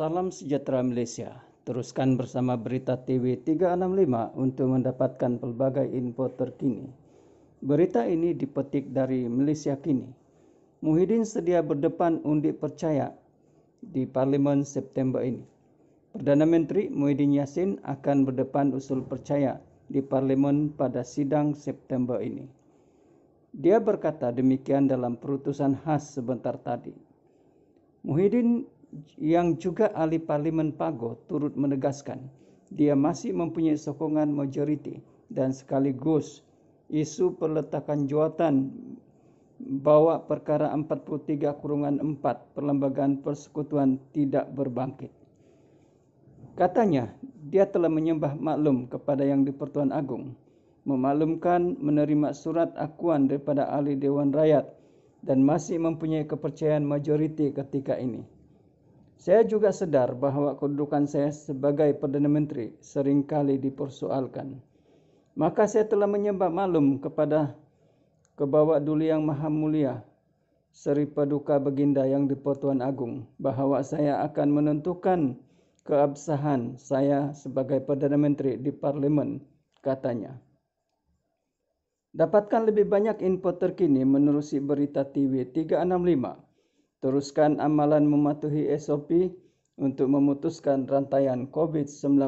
Salam sejahtera Malaysia. Teruskan bersama berita TV 365 untuk mendapatkan pelbagai info terkini. Berita ini dipetik dari Malaysia Kini. Muhyiddin sedia berdepan undi percaya di Parlimen September ini. Perdana Menteri Muhyiddin Yassin akan berdepan usul percaya di Parlimen pada sidang September ini. Dia berkata demikian dalam perutusan khas sebentar tadi. Muhyiddin yang juga ahli parlemen Pago turut menegaskan dia masih mempunyai sokongan majoriti dan sekaligus isu perletakan jawatan bahwa perkara 43 kurungan 4 Perlembagaan Persekutuan tidak berbangkit. Katanya, dia telah menyembah maklum kepada yang di Pertuan Agung, memaklumkan menerima surat akuan daripada ahli Dewan Rakyat dan masih mempunyai kepercayaan majoriti ketika ini. Saya juga sedar bahwa kedudukan saya sebagai Perdana Menteri seringkali dipersoalkan. Maka saya telah menyebab malum kepada kebawa duli yang maha mulia Seri Paduka Baginda yang di Agung bahwa saya akan menentukan keabsahan saya sebagai Perdana Menteri di Parlemen, katanya. Dapatkan lebih banyak info terkini menerusi berita TV 365. Teruskan amalan mematuhi SOP untuk memutuskan rantaian COVID-19.